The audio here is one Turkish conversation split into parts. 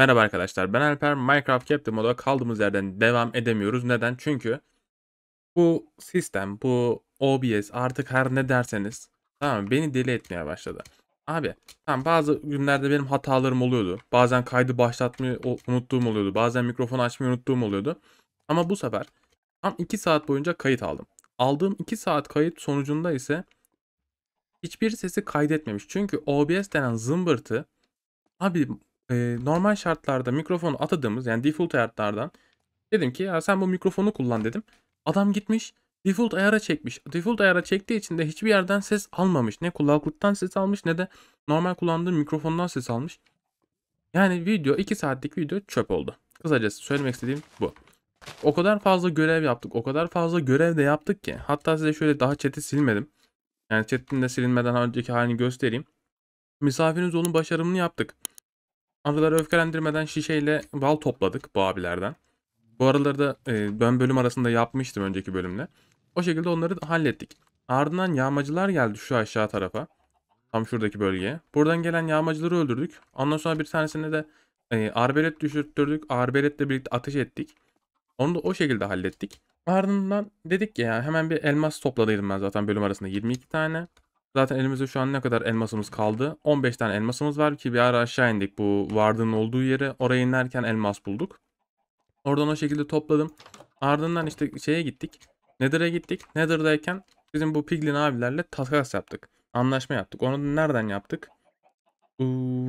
Merhaba arkadaşlar ben Alper. Minecraft Captain Mod'a kaldığımız yerden devam edemiyoruz. Neden? Çünkü bu sistem, bu OBS artık her ne derseniz tamam mı? beni deli etmeye başladı. Abi tamam bazı günlerde benim hatalarım oluyordu. Bazen kaydı başlatmayı unuttuğum oluyordu. Bazen mikrofonu açmayı unuttuğum oluyordu. Ama bu sefer tam 2 saat boyunca kayıt aldım. Aldığım 2 saat kayıt sonucunda ise hiçbir sesi kaydetmemiş. Çünkü OBS denen zımbırtı abi e, normal şartlarda mikrofonu atadığımız yani default ayarlardan dedim ki ya sen bu mikrofonu kullan dedim. Adam gitmiş default ayara çekmiş. Default ayara çektiği için de hiçbir yerden ses almamış. Ne kulaklıktan ses almış ne de normal kullandığım mikrofondan ses almış. Yani video 2 saatlik video çöp oldu. Kısacası söylemek istediğim bu. O kadar fazla görev yaptık. O kadar fazla görev de yaptık ki. Hatta size şöyle daha chat'i silmedim. Yani chat'in de silinmeden önceki halini göstereyim. Misafiriniz onun başarımını yaptık. Anıları öfkelendirmeden şişeyle bal topladık bu abilerden. Bu araları da e, ben bölüm arasında yapmıştım önceki bölümle. O şekilde onları hallettik. Ardından yağmacılar geldi şu aşağı tarafa. Tam şuradaki bölgeye. Buradan gelen yağmacıları öldürdük. Ondan sonra bir tanesine de e, arbelet düşürttürdük. Arbeletle birlikte ateş ettik. Onu da o şekilde hallettik. Ardından dedik ki ya hemen bir elmas topladıydım ben zaten bölüm arasında 22 tane. Zaten elimizde şu an ne kadar elmasımız kaldı? 15 tane elmasımız var ki bir ara aşağı indik bu vardığın olduğu yere. Oraya inerken elmas bulduk. Oradan o şekilde topladım. Ardından işte şeye gittik. Nether'a gittik. Nether'dayken bizim bu Piglin abilerle takas yaptık. Anlaşma yaptık. Onu nereden yaptık?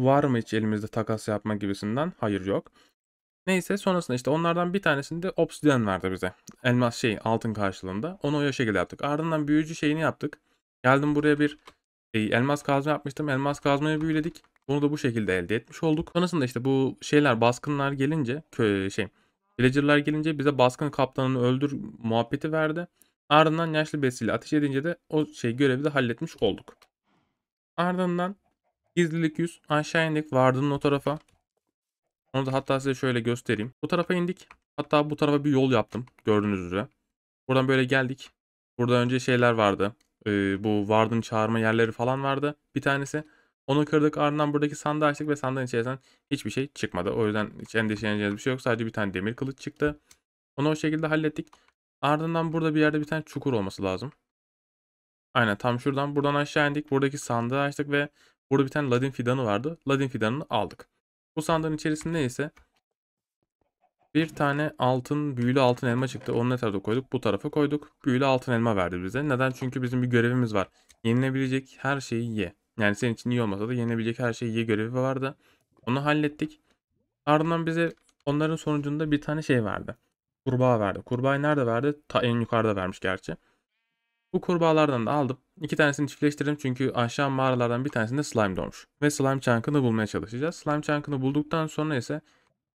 Var mı hiç elimizde takas yapma gibisinden? Hayır yok. Neyse sonrasında işte onlardan bir tanesinde obsidian verdi bize. Elmas şey altın karşılığında. Onu o şekilde yaptık. Ardından büyücü şeyini yaptık. Geldim buraya bir e, elmas kazma yapmıştım. Elmas kazmayı büyüledik. Bunu da bu şekilde elde etmiş olduk. Sonrasında işte bu şeyler baskınlar gelince köy şey villager'lar gelince bize baskın kaptanını öldür muhabbeti verdi. Ardından yaşlı besiyle ateş edince de o şey görevi de halletmiş olduk. Ardından gizlilik yüz aşağı indik vardığın o tarafa. Onu da hatta size şöyle göstereyim. Bu tarafa indik. Hatta bu tarafa bir yol yaptım gördüğünüz üzere. Buradan böyle geldik. Burada önce şeyler vardı e, bu vardın çağırma yerleri falan vardı bir tanesi. Onu kırdık ardından buradaki sandığı açtık ve sandığın içerisinden hiçbir şey çıkmadı. O yüzden hiç endişeleneceğiniz bir şey yok. Sadece bir tane demir kılıç çıktı. Onu o şekilde hallettik. Ardından burada bir yerde bir tane çukur olması lazım. Aynen tam şuradan buradan aşağı indik. Buradaki sandığı açtık ve burada bir tane ladin fidanı vardı. Ladin fidanını aldık. Bu sandığın içerisinde ise bir tane altın, büyülü altın elma çıktı. Onu ne tarafa koyduk? Bu tarafa koyduk. Büyülü altın elma verdi bize. Neden? Çünkü bizim bir görevimiz var. Yenilebilecek her şeyi ye. Yani senin için iyi olmasa da yenilebilecek her şeyi ye görevi vardı. Onu hallettik. Ardından bize onların sonucunda bir tane şey verdi. Kurbağa verdi. Kurbağayı nerede verdi? Ta en yukarıda vermiş gerçi. Bu kurbağalardan da aldım. İki tanesini çiftleştirdim çünkü aşağı mağaralardan bir tanesinde slime doğmuş. Ve slime çankını bulmaya çalışacağız. Slime çankını bulduktan sonra ise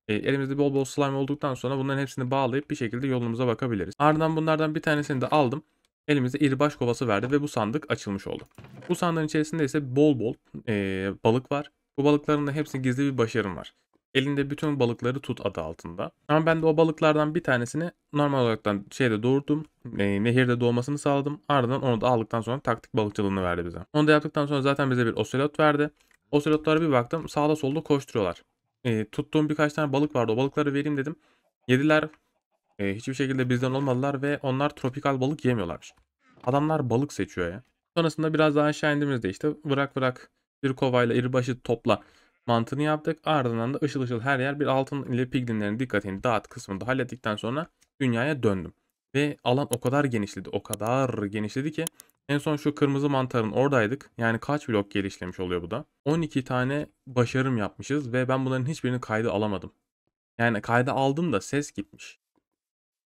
e, elimizde bol bol slime olduktan sonra bunların hepsini bağlayıp bir şekilde yolumuza bakabiliriz. Ardından bunlardan bir tanesini de aldım. Elimizde baş kovası verdi ve bu sandık açılmış oldu. Bu sandığın içerisinde ise bol bol e, balık var. Bu balıkların da hepsinin gizli bir başarım var. Elinde bütün balıkları tut adı altında. Ama ben de o balıklardan bir tanesini normal olaraktan şeyde doğurdum. E, nehirde doğmasını sağladım. Ardından onu da aldıktan sonra taktik balıkçılığını verdi bize. Onu da yaptıktan sonra zaten bize bir oselot verdi. Oselotlara bir baktım sağda solda koşturuyorlar e, tuttuğum birkaç tane balık vardı. O balıkları vereyim dedim. Yediler. E, hiçbir şekilde bizden olmadılar ve onlar tropikal balık yemiyorlarmış. Adamlar balık seçiyor ya. Sonrasında biraz daha aşağı indiğimizde işte bırak bırak bir kovayla iri başı topla mantığını yaptık. Ardından da ışıl ışıl her yer bir altın ile piglinlerin dikkatini dağıt kısmını da hallettikten sonra dünyaya döndüm. Ve alan o kadar genişledi, o kadar genişledi ki en son şu kırmızı mantarın oradaydık. Yani kaç blok geri oluyor bu da? 12 tane başarım yapmışız ve ben bunların hiçbirini kaydı alamadım. Yani kaydı aldım da ses gitmiş.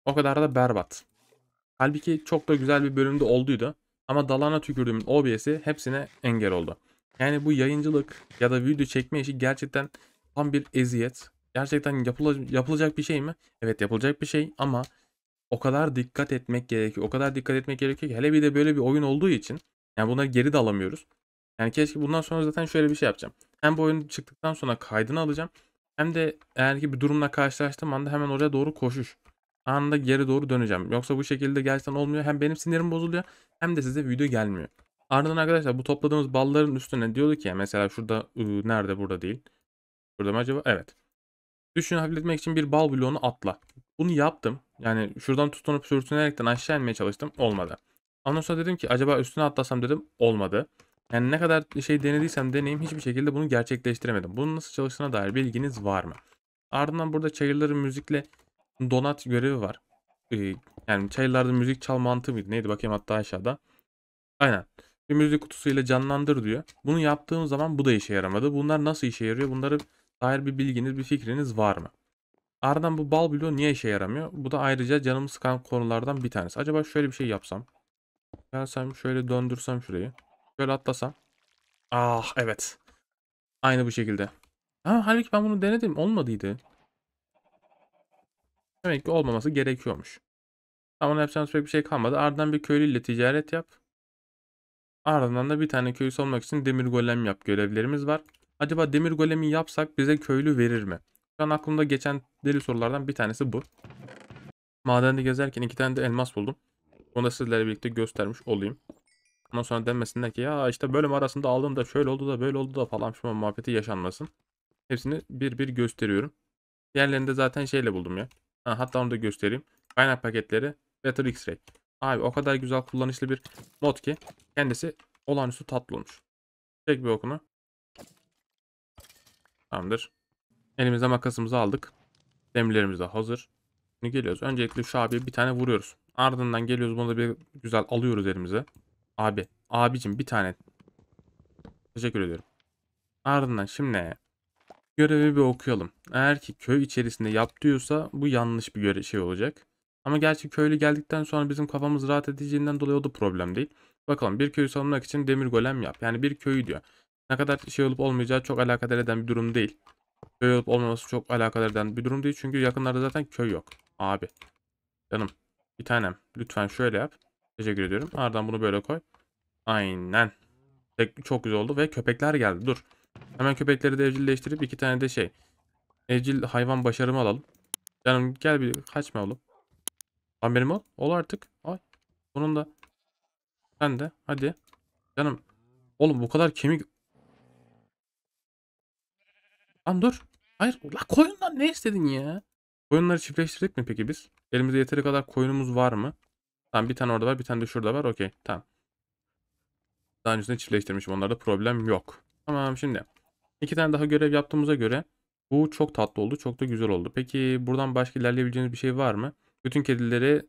O kadar da berbat. Halbuki çok da güzel bir bölümde olduydu. Ama dalana tükürdüğümün OBS'i hepsine engel oldu. Yani bu yayıncılık ya da video çekme işi gerçekten tam bir eziyet. Gerçekten yapıla, yapılacak bir şey mi? Evet yapılacak bir şey ama o kadar dikkat etmek gerekiyor. O kadar dikkat etmek gerekiyor ki hele bir de böyle bir oyun olduğu için yani bunları geri de alamıyoruz. Yani keşke bundan sonra zaten şöyle bir şey yapacağım. Hem bu oyun çıktıktan sonra kaydını alacağım. Hem de eğer ki bir durumla karşılaştığım anda hemen oraya doğru koşuş. Anında geri doğru döneceğim. Yoksa bu şekilde gerçekten olmuyor. Hem benim sinirim bozuluyor hem de size video gelmiyor. Ardından arkadaşlar bu topladığımız balların üstüne diyordu ki mesela şurada ıı, nerede burada değil. Burada mı acaba? Evet. Düşünü hafifletmek için bir bal bloğunu atla. Bunu yaptım. Yani şuradan tutunup sürtünerekten aşağı inmeye çalıştım. Olmadı. Ondan sonra dedim ki acaba üstüne atlasam dedim. Olmadı. Yani ne kadar şey denediysem deneyim hiçbir şekilde bunu gerçekleştiremedim. Bunun nasıl çalıştığına dair bilginiz var mı? Ardından burada çayırları müzikle donat görevi var. Ee, yani çayırlarda müzik çal mantığı mıydı? Neydi bakayım hatta aşağıda. Aynen. Bir müzik kutusuyla canlandır diyor. Bunu yaptığım zaman bu da işe yaramadı. Bunlar nasıl işe yarıyor? Bunları dair bir bilginiz, bir fikriniz var mı? Ardından bu bal bloğu niye işe yaramıyor? Bu da ayrıca canımı sıkan konulardan bir tanesi. Acaba şöyle bir şey yapsam. Gelsem şöyle döndürsem şurayı. Şöyle atlasam. Ah evet. Aynı bu şekilde. Ha, halbuki ben bunu denedim. Olmadıydı. Demek ki olmaması gerekiyormuş. Ama ne yapacağımız pek bir şey kalmadı. Ardından bir köylüyle ticaret yap. Ardından da bir tane köyü olmak için demir golem yap. Görevlerimiz var. Acaba demir golemi yapsak bize köylü verir mi? an aklımda geçen deli sorulardan bir tanesi bu. Madende gezerken iki tane de elmas buldum. Onu da sizlerle birlikte göstermiş olayım. Ondan sonra denmesinler ki ya işte bölüm arasında aldım da şöyle oldu da böyle oldu da falan şu muhabbeti yaşanmasın. Hepsini bir bir gösteriyorum. Diğerlerini de zaten şeyle buldum ya. Ha, hatta onu da göstereyim. Kaynak paketleri Better X-Ray. Abi o kadar güzel kullanışlı bir mod ki kendisi olağanüstü tatlı olmuş. Çek bir okunu. Tamamdır. Elimize makasımızı aldık. Demirlerimiz de hazır. Şimdi geliyoruz. Öncelikle şu abi bir tane vuruyoruz. Ardından geliyoruz bunu da bir güzel alıyoruz elimize. Abi. Abicim bir tane. Teşekkür ediyorum. Ardından şimdi görevi bir okuyalım. Eğer ki köy içerisinde yap diyorsa bu yanlış bir şey olacak. Ama gerçi köylü geldikten sonra bizim kafamız rahat edeceğinden dolayı o da problem değil. Bakalım bir köyü savunmak için demir golem yap. Yani bir köyü diyor. Ne kadar şey olup olmayacağı çok alakadar eden bir durum değil köy olup olmaması çok alakadar eden bir durum değil. Çünkü yakınlarda zaten köy yok. Abi. Canım. Bir tanem. Lütfen şöyle yap. Teşekkür ediyorum. Ardından bunu böyle koy. Aynen. Çok güzel oldu ve köpekler geldi. Dur. Hemen köpekleri de evcilleştirip iki tane de şey. Evcil hayvan başarımı alalım. Canım gel bir kaçma oğlum. Lan benim ol. Ol artık. Ay. Bunun da. Sen de. Hadi. Canım. Oğlum bu kadar kemik Lan dur. Hayır. La koyundan ne istedin ya? Koyunları çiftleştirdik mi peki biz? Elimizde yeteri kadar koyunumuz var mı? Tamam bir tane orada var bir tane de şurada var. Okey tamam. Daha öncesinde çiftleştirmişim. Onlarda problem yok. Tamam şimdi. iki tane daha görev yaptığımıza göre bu çok tatlı oldu. Çok da güzel oldu. Peki buradan başka ilerleyebileceğiniz bir şey var mı? Bütün kedileri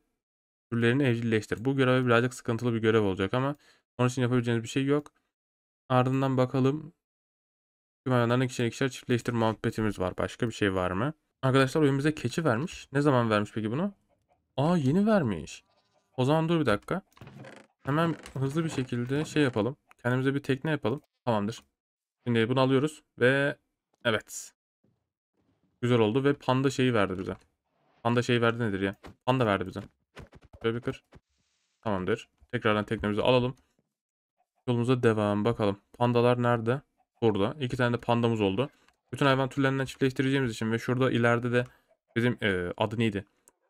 türlerini evcilleştir. Bu görev birazcık sıkıntılı bir görev olacak ama onun için yapabileceğiniz bir şey yok. Ardından bakalım Tüm hayvanların ikişer ikişer çiftleştir muhabbetimiz var. Başka bir şey var mı? Arkadaşlar oyunumuza keçi vermiş. Ne zaman vermiş peki bunu? Aa yeni vermiş. O zaman dur bir dakika. Hemen hızlı bir şekilde şey yapalım. Kendimize bir tekne yapalım. Tamamdır. Şimdi bunu alıyoruz ve evet. Güzel oldu ve panda şeyi verdi bize. Panda şeyi verdi nedir ya? Panda verdi bize. Şöyle bir kır. Tamamdır. Tekrardan teknemizi alalım. Yolumuza devam bakalım. Pandalar nerede? Burada. iki tane de pandamız oldu. Bütün hayvan türlerinden çiftleştireceğimiz için ve şurada ileride de bizim e, adı neydi?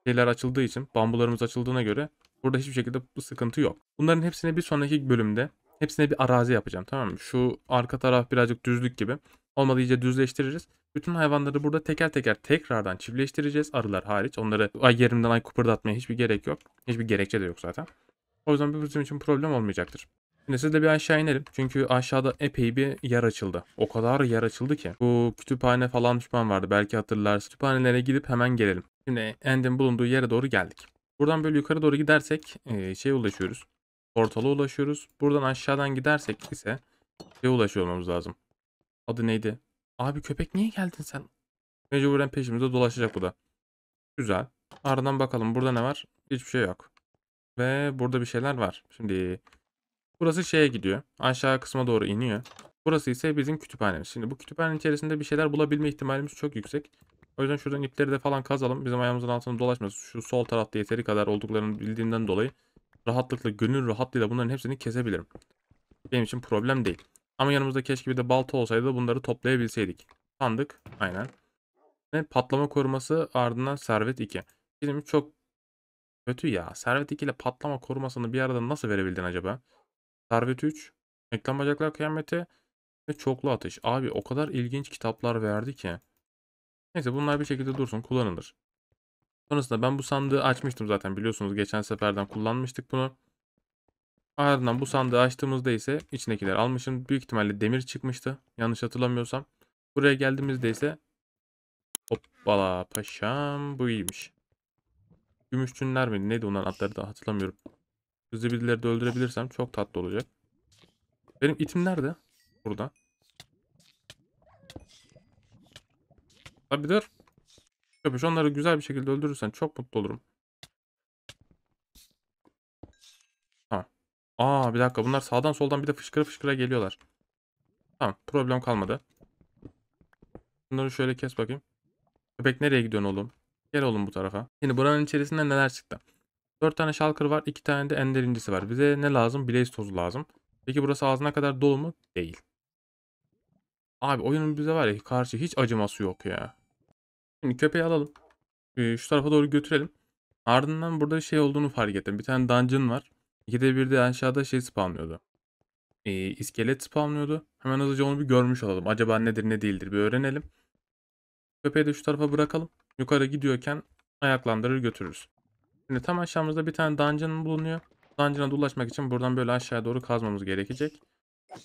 Şeyler açıldığı için, bambularımız açıldığına göre burada hiçbir şekilde bu sıkıntı yok. Bunların hepsine bir sonraki bölümde hepsine bir arazi yapacağım tamam mı? Şu arka taraf birazcık düzlük gibi. Olmadı iyice düzleştiririz. Bütün hayvanları burada teker teker tekrardan çiftleştireceğiz arılar hariç. Onları ay yerimden ay kıpırdatmaya hiçbir gerek yok. Hiçbir gerekçe de yok zaten. O yüzden bizim için problem olmayacaktır. Şimdi sizle bir aşağı inelim. Çünkü aşağıda epey bir yer açıldı. O kadar yer açıldı ki. Bu kütüphane falan düşman vardı. Belki hatırlarsınız. Kütüphanelere gidip hemen gelelim. Şimdi End'in bulunduğu yere doğru geldik. Buradan böyle yukarı doğru gidersek e, şeye ulaşıyoruz. Portala ulaşıyoruz. Buradan aşağıdan gidersek ise şeye ulaşıyor olmamız lazım. Adı neydi? Abi köpek niye geldin sen? Mecburen peşimizde dolaşacak bu da. Güzel. Ardından bakalım burada ne var? Hiçbir şey yok. Ve burada bir şeyler var. Şimdi Burası şeye gidiyor. Aşağı kısma doğru iniyor. Burası ise bizim kütüphanemiz. Şimdi bu kütüphanenin içerisinde bir şeyler bulabilme ihtimalimiz çok yüksek. O yüzden şuradan ipleri de falan kazalım. Bizim ayağımızın altında dolaşmasın. Şu sol tarafta yeteri kadar olduklarını bildiğinden dolayı rahatlıkla, gönül rahatlığıyla bunların hepsini kesebilirim. Benim için problem değil. Ama yanımızda keşke bir de balta olsaydı da bunları toplayabilseydik. Sandık. Aynen. Ve patlama koruması ardından servet 2. Bizim çok kötü ya. Servet 2 ile patlama korumasını bir arada nasıl verebildin acaba? Servet 3, Reklam Bacaklar Kıyameti ve Çoklu Atış. Abi o kadar ilginç kitaplar verdi ki. Neyse bunlar bir şekilde dursun kullanılır. Sonrasında ben bu sandığı açmıştım zaten biliyorsunuz geçen seferden kullanmıştık bunu. Ardından bu sandığı açtığımızda ise içindekiler almışım. Büyük ihtimalle demir çıkmıştı yanlış hatırlamıyorsam. Buraya geldiğimizde ise hoppala paşam bu iyiymiş. Gümüşçünler mi neydi onların adları da hatırlamıyorum. Hızlı birileri de öldürebilirsem çok tatlı olacak. Benim itim nerede? Burada. Tabi dur. Köpüş onları güzel bir şekilde öldürürsen çok mutlu olurum. Tamam. Aa bir dakika bunlar sağdan soldan bir de fışkıra fışkıra geliyorlar. Tamam problem kalmadı. Bunları şöyle kes bakayım. Köpek nereye gidiyorsun oğlum? Gel oğlum bu tarafa. Şimdi buranın içerisinde neler çıktı? 4 tane shulker var. 2 tane de ender incisi var. Bize ne lazım? Blaze tozu lazım. Peki burası ağzına kadar dolu mu? Değil. Abi oyunun bize var ya karşı hiç acıması yok ya. Şimdi köpeği alalım. Ee, şu tarafa doğru götürelim. Ardından burada şey olduğunu fark ettim. Bir tane dungeon var. İkide bir de aşağıda şey spamlıyordu. Ee, iskelet spamlıyordu. Hemen hızlıca onu bir görmüş olalım. Acaba nedir ne değildir bir öğrenelim. Köpeği de şu tarafa bırakalım. Yukarı gidiyorken ayaklandırır götürürüz. Şimdi tam aşağımızda bir tane dungeon bulunuyor. Dungeon'a da ulaşmak için buradan böyle aşağıya doğru kazmamız gerekecek.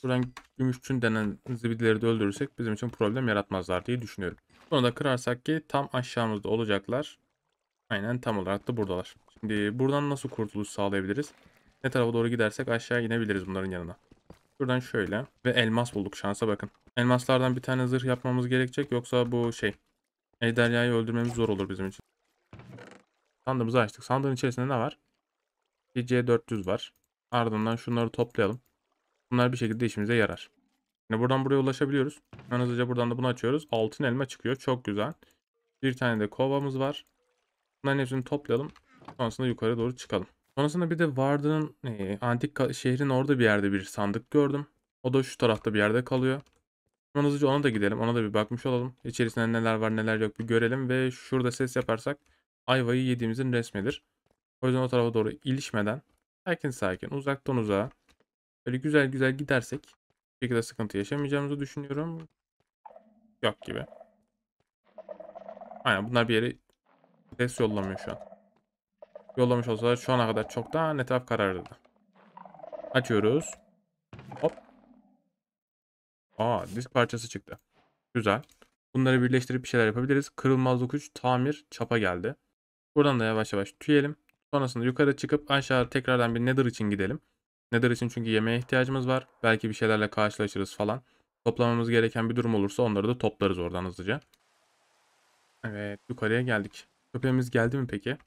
Buradan gümüşçün denen zibidileri de öldürürsek bizim için problem yaratmazlar diye düşünüyorum. Bunu da kırarsak ki tam aşağımızda olacaklar. Aynen tam olarak da buradalar. Şimdi buradan nasıl kurtuluş sağlayabiliriz? Ne tarafa doğru gidersek aşağı inebiliriz bunların yanına. Buradan şöyle ve elmas bulduk şansa bakın. Elmaslardan bir tane zırh yapmamız gerekecek yoksa bu şey Ejderhayı öldürmemiz zor olur bizim için. Sandığımızı açtık. Sandığın içerisinde ne var? Bir C400 var. Ardından şunları toplayalım. Bunlar bir şekilde işimize yarar. Şimdi buradan buraya ulaşabiliyoruz. Ben hızlıca buradan da bunu açıyoruz. Altın elma çıkıyor. Çok güzel. Bir tane de kovamız var. Bunların hepsini toplayalım. Sonrasında yukarı doğru çıkalım. Sonrasında bir de Vardın'ın e, antik şehrin orada bir yerde bir sandık gördüm. O da şu tarafta bir yerde kalıyor. Hemen hızlıca ona da gidelim. Ona da bir bakmış olalım. İçerisinde neler var neler yok bir görelim. Ve şurada ses yaparsak ayvayı yediğimizin resmidir. O yüzden o tarafa doğru ilişmeden sakin sakin uzaktan uzağa böyle güzel güzel gidersek bir şekilde sıkıntı yaşamayacağımızı düşünüyorum. Yok gibi. Aynen bunlar bir yere ses yollamıyor şu an. Yollamış olsalar şu ana kadar çok çoktan etraf kararırdı. Açıyoruz. Hop. Aa disk parçası çıktı. Güzel. Bunları birleştirip bir şeyler yapabiliriz. Kırılmazlık 3 tamir çapa geldi. Buradan da yavaş yavaş tüyelim. Sonrasında yukarı çıkıp aşağı tekrardan bir nether için gidelim. Nether için çünkü yemeğe ihtiyacımız var. Belki bir şeylerle karşılaşırız falan. Toplamamız gereken bir durum olursa onları da toplarız oradan hızlıca. Evet yukarıya geldik. Köpeğimiz geldi mi peki?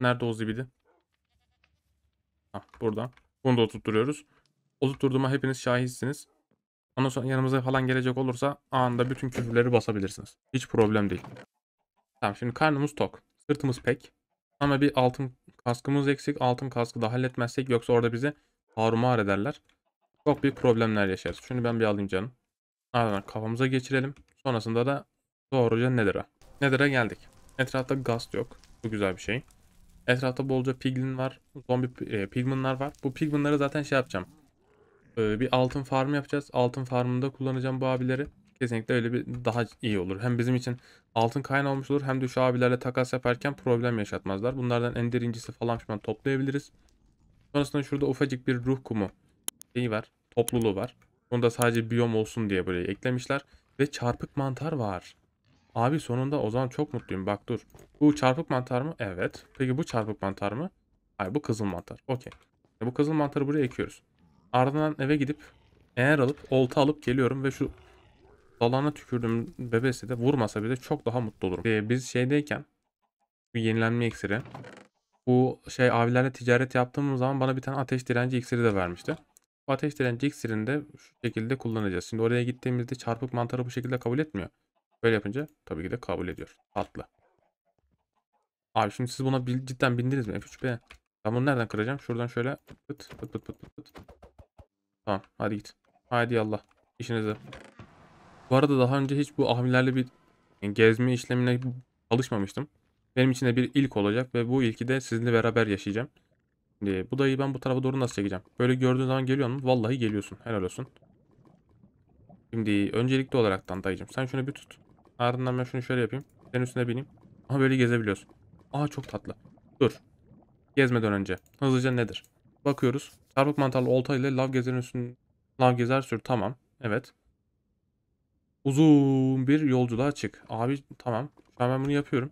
Nerede o zibidi? Hah burada. Bunu da oturtturuyoruz. Oturtturduğuma hepiniz şahitsiniz. Ondan sonra yanımıza falan gelecek olursa anında bütün küfürleri basabilirsiniz. Hiç problem değil. Tamam şimdi karnımız tok. Sırtımız pek. Ama bir altın kaskımız eksik. Altın kaskı da halletmezsek yoksa orada bizi harumar ederler. Çok büyük problemler yaşarız. Şunu ben bir alayım canım. Ardından kafamıza geçirelim. Sonrasında da doğruca Nether'a. Nether'a geldik. Etrafta gaz yok. Bu güzel bir şey. Etrafta bolca piglin var. Zombi e, pigminler var. Bu pigminleri zaten şey yapacağım. Ee, bir altın farm yapacağız. Altın farmında kullanacağım bu abileri. Kesinlikle öyle bir daha iyi olur. Hem bizim için altın kaynağı olmuş olur hem de şu abilerle takas yaparken problem yaşatmazlar. Bunlardan en derincisi falan şu an toplayabiliriz. Sonrasında şurada ufacık bir ruh kumu şeyi var. Topluluğu var. Bunu da sadece biyom olsun diye buraya eklemişler. Ve çarpık mantar var. Abi sonunda o zaman çok mutluyum. Bak dur. Bu çarpık mantar mı? Evet. Peki bu çarpık mantar mı? Hayır bu kızıl mantar. Okey. E, bu kızıl mantarı buraya ekiyoruz. Ardından eve gidip eğer alıp olta alıp geliyorum ve şu Dalağına tükürdüm bebesi de vurmasa bile çok daha mutlu olurum. Ee, biz şeydeyken bir yenilenme iksiri. Bu şey abilerle ticaret yaptığımız zaman bana bir tane ateş direnci iksiri de vermişti. Bu ateş direnci iksirini de şu şekilde kullanacağız. Şimdi oraya gittiğimizde çarpık mantarı bu şekilde kabul etmiyor. Böyle yapınca tabii ki de kabul ediyor. Atlı. Abi şimdi siz buna cidden bindiniz mi? F3B. Ben bunu nereden kıracağım? Şuradan şöyle pıt pıt pıt pıt pıt pıt. Tamam hadi git. Haydi Allah. İşinize. Bu arada daha önce hiç bu ahmilerle bir gezme işlemine alışmamıştım. Benim için de bir ilk olacak ve bu ilki de sizinle beraber yaşayacağım. Şimdi bu dayıyı ben bu tarafa doğru nasıl çekeceğim? Böyle gördüğün zaman geliyor mu? Vallahi geliyorsun. Helal olsun. Şimdi öncelikli olaraktan dayıcım sen şunu bir tut. Ardından ben şunu şöyle yapayım. Senin üstüne bineyim. Aha böyle gezebiliyorsun. Aha çok tatlı. Dur. Gezmeden önce. Hızlıca nedir? Bakıyoruz. Çarpık mantarlı olta ile lav gezerin üstüne lav gezer sür. Tamam. Evet. Uzun bir yolculuğa çık. Abi tamam. Şu an ben bunu yapıyorum.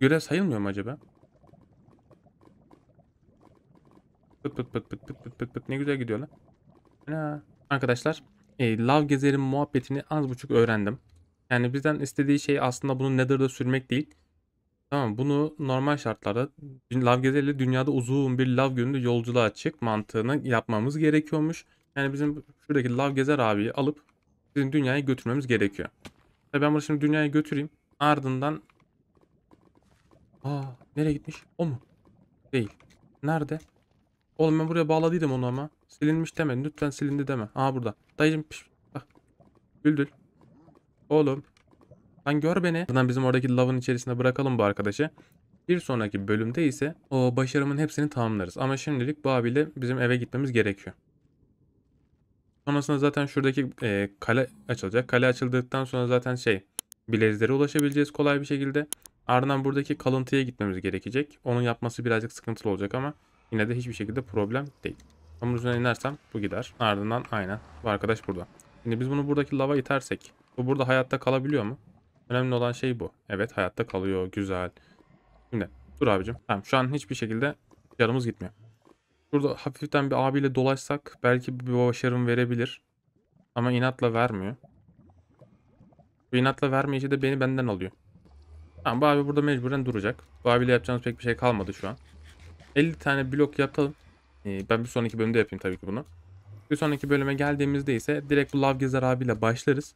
Görev sayılmıyor mu acaba? Pıt pıt pıt pıt pıt pıt pıt pıt ne güzel gidiyor lan. Ana. Arkadaşlar e, lav gezerin muhabbetini az buçuk öğrendim. Yani bizden istediği şey aslında bunu nether'da sürmek değil. Tamam bunu normal şartlarda lav gezeriyle dünyada uzun bir Love gününde yolculuğa çık mantığını yapmamız gerekiyormuş. Yani bizim şuradaki lav gezer abiyi alıp bizim dünyaya götürmemiz gerekiyor. Tabii ben bunu şimdi dünyaya götüreyim. Ardından Aa nereye gitmiş? O mu? Değil. Nerede? Oğlum ben buraya bağladıydım onu ama. Silinmiş deme. Lütfen silindi deme. Aa burada. Dayıcım piş. Bak. Güldül. Oğlum. Lan gör beni. Ardından bizim oradaki lavın içerisinde bırakalım bu arkadaşı. Bir sonraki bölümde ise o başarımın hepsini tamamlarız. Ama şimdilik bu abiyle bizim eve gitmemiz gerekiyor. Sonrasında zaten şuradaki e, kale açılacak. Kale açıldıktan sonra zaten şey bilezlere ulaşabileceğiz kolay bir şekilde. Ardından buradaki kalıntıya gitmemiz gerekecek. Onun yapması birazcık sıkıntılı olacak ama yine de hiçbir şekilde problem değil. Hamur üzerine inersem bu gider. Ardından aynen bu arkadaş burada. Şimdi biz bunu buradaki lava itersek bu burada hayatta kalabiliyor mu? Önemli olan şey bu. Evet hayatta kalıyor. Güzel. Şimdi dur abicim. Tamam şu an hiçbir şekilde canımız gitmiyor. Şurada hafiften bir abiyle dolaşsak belki bir başarım verebilir. Ama inatla vermiyor. Bu inatla vermeyişi de beni benden alıyor. Tamam bu abi burada mecburen duracak. Bu abiyle yapacağımız pek bir şey kalmadı şu an. 50 tane blok yapalım. Ee, ben bir sonraki bölümde yapayım tabii ki bunu. Bir sonraki bölüme geldiğimizde ise direkt bu lav gezer abiyle başlarız.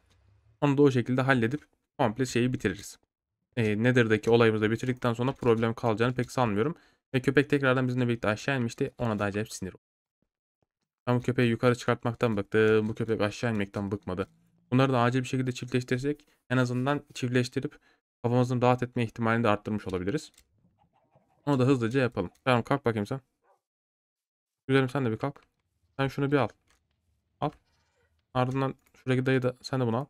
Onu da o şekilde halledip komple şeyi bitiririz. Ee, Nether'daki olayımızı bitirdikten sonra problem kalacağını pek sanmıyorum. Ve köpek tekrardan bizimle birlikte aşağı inmişti. Ona da acayip sinir oldu. Ben bu köpeği yukarı çıkartmaktan bıktım. Bu köpek aşağı inmekten bıkmadı. Bunları da acil bir şekilde çiftleştirsek en azından çiftleştirip kafamızın rahat etme ihtimalini de arttırmış olabiliriz. Onu da hızlıca yapalım. Tamam kalk bakayım sen. Güzelim sen de bir kalk. Sen şunu bir al. Al. Ardından şuradaki dayı da sen de bunu al.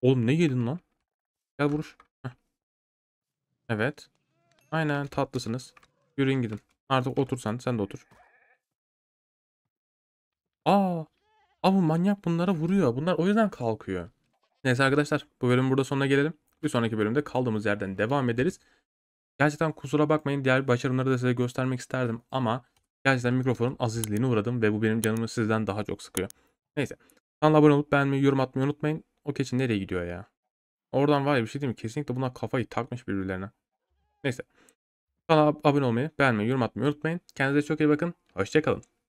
Oğlum ne yedin lan? Gel buruş. Heh. Evet. Aynen tatlısınız. Yürüyün gidin. Artık otur sen. Sen de otur. Aa. Abi manyak bunlara vuruyor. Bunlar o yüzden kalkıyor. Neyse arkadaşlar bu bölüm burada sonuna gelelim. Bir sonraki bölümde kaldığımız yerden devam ederiz. Gerçekten kusura bakmayın diğer başarımları da size göstermek isterdim ama gerçekten mikrofonun azizliğini uğradım ve bu benim canımı sizden daha çok sıkıyor. Neyse kanala abone olup beğenmeyi yorum atmayı unutmayın. O keçi nereye gidiyor ya? Oradan var ya bir şey değil mi? Kesinlikle buna kafayı takmış birbirlerine. Neyse. Kanala abone olmayı, beğenmeyi, yorum atmayı unutmayın. Kendinize çok iyi bakın. Hoşçakalın.